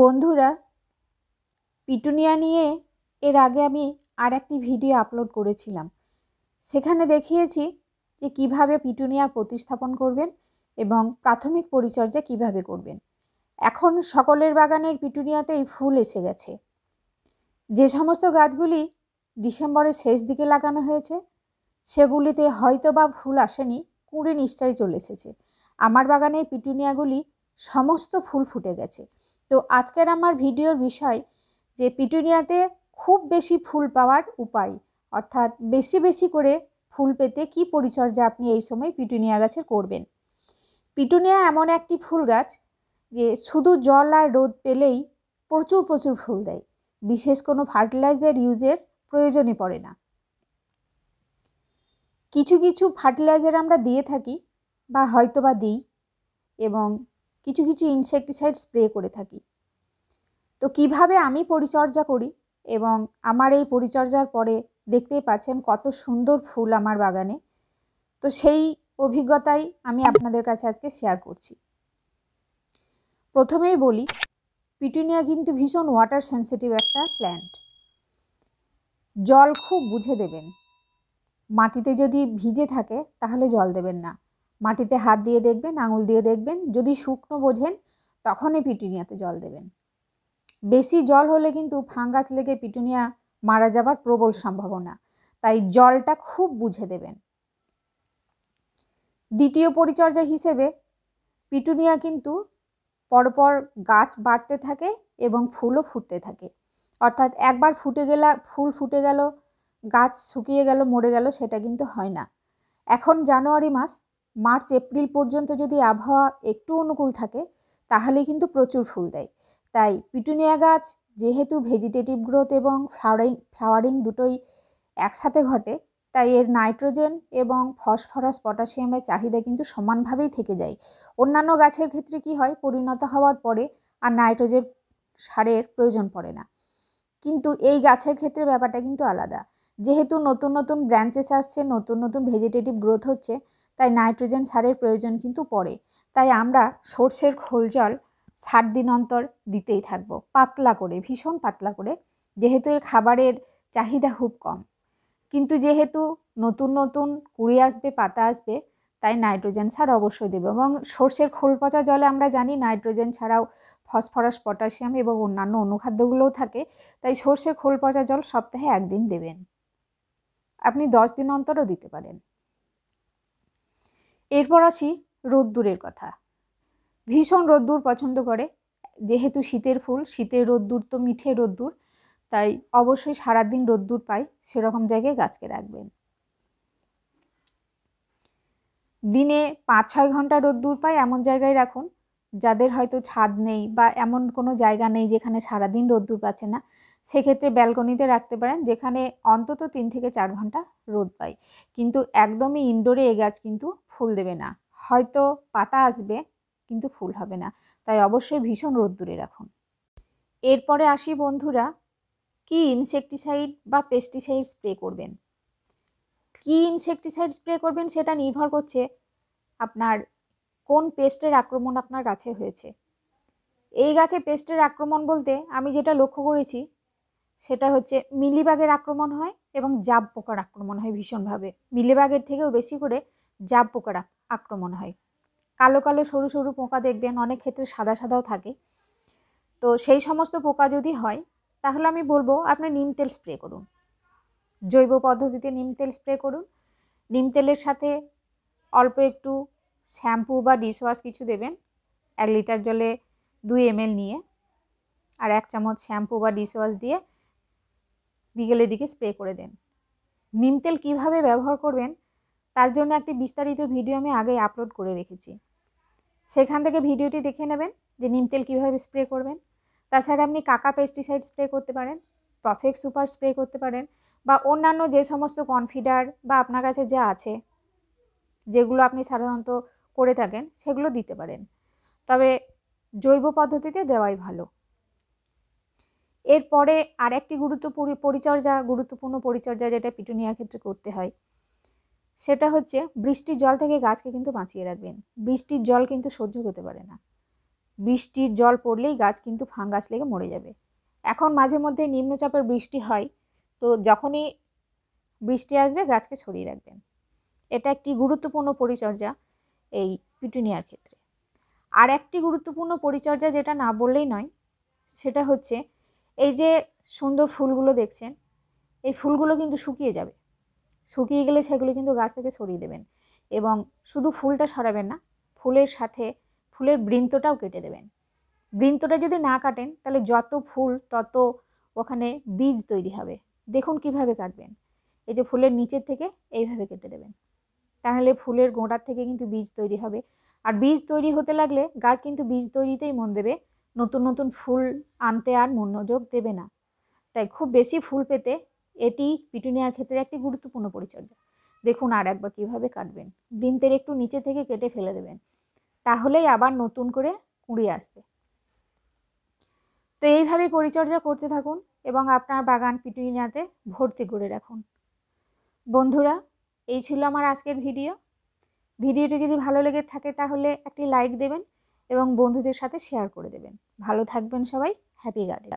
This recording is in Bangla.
বন্ধুরা পিটুনিয়া নিয়ে এর আগে আমি আর একটি ভিডিও আপলোড করেছিলাম সেখানে দেখিয়েছি যে কিভাবে পিটুনিয়ার প্রতিস্থাপন করবেন এবং প্রাথমিক পরিচর্যা কিভাবে করবেন এখন সকলের বাগানের পিটুনিয়াতেই ফুল এসে গেছে যে সমস্ত গাছগুলি ডিসেম্বরের শেষ দিকে লাগানো হয়েছে সেগুলিতে হয়তো বা ফুল আসেনি কুঁড়ে নিশ্চয়ই চলে এসেছে আমার বাগানের পিটুনিয়াগুলি সমস্ত ফুল ফুটে গেছে তো আজকের আমার ভিডিওর বিষয় যে পিটুনিয়াতে খুব বেশি ফুল পাওয়ার উপায় অর্থাৎ বেশি বেশি করে ফুল পেতে কি পরিচর্যা আপনি এই সময় পিটুনিয়া গাছের করবেন পিটুনিয়া এমন একটি ফুল গাছ যে শুধু জল আর রোদ পেলেই প্রচুর প্রচুর ফুল দেয় বিশেষ কোনো ফার্টিলাইজার ইউজের প্রয়োজনই পড়ে না কিছু কিছু ফার্টিলাইজার আমরা দিয়ে থাকি বা হয়তো বা দিই এবং কিছু কিছু ইনসেকটিসাইড স্প্রে করে থাকি তো কিভাবে আমি পরিচর্যা করি এবং আমার এই পরিচর্যার পরে দেখতেই পাচ্ছেন কত সুন্দর ফুল আমার বাগানে তো সেই অভিজ্ঞতাই আমি আপনাদের কাছে আজকে শেয়ার করছি প্রথমেই বলি পিটুনিয়া কিন্তু ভীষণ ওয়াটার সেন্সিটিভ একটা প্ল্যান্ট জল খুব বুঝে দেবেন মাটিতে যদি ভিজে থাকে তাহলে জল দেবেন না মাটিতে হাত দিয়ে দেখবেন আঙুল দিয়ে দেখবেন যদি শুকনো বোঝেন তখনই পিটুনিয়াতে জল দেবেন বেশি জল হলে কিন্তু ফাঙ্গাস লেগে পিটুনিয়া মারা যাবার প্রবল সম্ভাবনা তাই জলটা খুব বুঝে দেবেন দ্বিতীয় পরিচর্যা হিসেবে পিটুনিয়া কিন্তু পরপর গাছ বাড়তে থাকে এবং ফুলও ফুটতে থাকে অর্থাৎ একবার ফুটে গেলা ফুল ফুটে গেল গাছ শুকিয়ে গেল মরে গেল সেটা কিন্তু হয় না এখন জানুয়ারি মাস মার্চ এপ্রিল পর্যন্ত যদি আবহাওয়া একটু অনুকূল থাকে তাহলে কিন্তু প্রচুর ফুল দেয় তাই পিটুনিয়া গাছ যেহেতু ভেজিটেটিভ গ্রোথ এবং ফ্লাওয়ারিং ফ্লাওয়ারিং দুটোই একসাথে ঘটে তাই এর নাইট্রোজেন এবং ফসফরাস পটাশিয়ামের চাহিদা কিন্তু সমানভাবেই থেকে যায় অন্যান্য গাছের ক্ষেত্রে কি হয় পরিণত হওয়ার পরে আর নাইট্রোজেন সারের প্রয়োজন পড়ে না কিন্তু এই গাছের ক্ষেত্রে ব্যাপারটা কিন্তু আলাদা যেহেতু নতুন নতুন ব্রাঞ্চেস আসছে নতুন নতুন ভেজিটেটিভ গ্রোথ হচ্ছে তাই নাইট্রোজেন সারের প্রয়োজন কিন্তু পড়ে তাই আমরা সর্ষের খোল জল সাত দিন অন্তর দিতেই থাকব পাতলা করে ভীষণ পাতলা করে যেহেতু এর খাবারের চাহিদা খুব কম কিন্তু যেহেতু নতুন নতুন কুড়ি আসবে পাতা আসবে তাই নাইট্রোজেন সার অবশ্যই দেবে এবং সর্ষের খোল পচা জলে আমরা জানি নাইট্রোজেন ছাড়াও ফসফরাস পটাশিয়াম এবং অন্যান্য অনুখাদ্যগুলোও থাকে তাই সর্ষের খোল পচা জল সপ্তাহে একদিন দেবেন আপনি দশ দিন অন্তরও দিতে পারেন এরপর আসি রোদ্দুরের কথা ভীষণ রোদ্দুর পছন্দ করে যেহেতু শীতের ফুল শীতের রোদ্দুর তো মিঠে রোদ্দুর তাই অবশ্যই সারাদিন রোদ্দুর পাই সেরকম জায়গায় গাছকে রাখবেন দিনে পাঁচ ছয় ঘন্টা রোদ্দুর পাই এমন জায়গায় রাখুন যাদের হয়তো ছাদ নেই বা এমন কোনো জায়গা নেই যেখানে সারাদিন রোদ্দুর পাচ্ছে না সেক্ষেত্রে ব্যালকনিতে রাখতে পারেন যেখানে অন্তত তিন থেকে চার ঘন্টা রোদ পায় কিন্তু একদমই ইনডোরে এ গাছ কিন্তু ফুল দেবে না হয়তো পাতা আসবে কিন্তু ফুল হবে না তাই অবশ্যই ভীষণ রোদ দূরে রাখুন এরপরে আসি বন্ধুরা কি ইনসেকটিসাইড বা পেস্টিসাইড স্প্রে করবেন কি ইনসেকটিসাইড স্প্রে করবেন সেটা নির্ভর করছে আপনার কোন পেস্টের আক্রমণ আপনার গাছে হয়েছে এই গাছে পেস্টের আক্রমণ বলতে আমি যেটা লক্ষ্য করেছি সেটা হচ্ছে মিলিবাগের আক্রমণ হয় এবং জাব পোকার আক্রমণ হয় ভীষণভাবে মিলিবাগের থেকেও বেশি করে জাব পোকার আক্রমণ হয় কালো কালো সরু সরু পোকা দেখবেন অনেক ক্ষেত্রে সাদা সাদাও থাকে তো সেই সমস্ত পোকা যদি হয় তাহলে আমি বলবো আপনি নিম তেল স্প্রে করুন জৈব পদ্ধতিতে নিম তেল স্প্রে করুন নিম তেলের সাথে অল্প একটু শ্যাম্পু বা ডিশওয়াশ কিছু দেবেন এক লিটার জলে দুই এমএল নিয়ে আর এক চামচ শ্যাম্পু বা ডিশওয়াশ দিয়ে বিকেলের দিকে স্প্রে করে দেন নিম তেল কীভাবে ব্যবহার করবেন তার জন্য একটি বিস্তারিত ভিডিও আমি আগেই আপলোড করে রেখেছি সেখান থেকে ভিডিওটি দেখে নেবেন যে নিম তেল কীভাবে স্প্রে করবেন তাছাড়া আপনি কাকা পেস্টিসাইড স্প্রে করতে পারেন প্রফেক্ট সুপার স্প্রে করতে পারেন বা অন্যান্য যে সমস্ত কনফিডার বা আপনার কাছে যা আছে যেগুলো আপনি সাধারণত করে থাকেন সেগুলো দিতে পারেন তবে জৈব পদ্ধতিতে দেওয়াই ভালো এরপরে আর একটি গুরুত্বপূর্ণ পরিচর্যা গুরুত্বপূর্ণ পরিচর্যা যেটা পিটুনিয়ার ক্ষেত্রে করতে হয় সেটা হচ্ছে বৃষ্টির জল থেকে গাছকে কিন্তু বাঁচিয়ে রাখবেন বৃষ্টির জল কিন্তু সহ্য হতে পারে না বৃষ্টির জল পড়লেই গাছ কিন্তু ফাঙ্গাস লেগে মরে যাবে এখন মাঝে মধ্যে নিম্নচাপের বৃষ্টি হয় তো যখনই বৃষ্টি আসবে গাছকে ছড়িয়ে রাখবেন এটা একটি গুরুত্বপূর্ণ পরিচর্যা এই পিটুনিয়ার ক্ষেত্রে আর একটি গুরুত্বপূর্ণ পরিচর্যা যেটা না বললেই নয় সেটা হচ্ছে এই যে সুন্দর ফুলগুলো দেখছেন এই ফুলগুলো কিন্তু শুকিয়ে যাবে শুকিয়ে গেলে সেগুলো কিন্তু গাছ থেকে সরিয়ে দেবেন এবং শুধু ফুলটা সরাবেন না ফুলের সাথে ফুলের বৃন্তটাও কেটে দেবেন বৃন্তটা যদি না কাটেন তাহলে যত ফুল তত ওখানে বীজ তৈরি হবে দেখুন কিভাবে কাটবেন এই যে ফুলের নিচের থেকে এইভাবে কেটে দেবেন তাহলে ফুলের গোঁড়ার থেকে কিন্তু বীজ তৈরি হবে আর বীজ তৈরি হতে লাগলে গাছ কিন্তু বীজ তৈরিতেই মন দেবে নতুন নতুন ফুল আনতে আর মনোযোগ দেবে না তাই খুব বেশি ফুল পেতে এটি পিটুনিয়ার ক্ষেত্রে একটি গুরুত্বপূর্ণ পরিচর্যা দেখুন আর একবার কীভাবে কাটবেন বৃন্তের একটু নিচে থেকে কেটে ফেলে দেবেন তাহলেই আবার নতুন করে কুঁড়িয়ে আসবে তো এইভাবে পরিচর্যা করতে থাকুন এবং আপনার বাগান পিটুনিয়াতে ভর্তি করে রাখুন বন্ধুরা এই ছিল আমার আজকের ভিডিও ভিডিওটি যদি ভালো লেগে থাকে তাহলে একটি লাইক দেবেন এবং বন্ধুদের সাথে শেয়ার করে দেবেন ভালো থাকবেন সবাই হ্যাপি গার্ডেন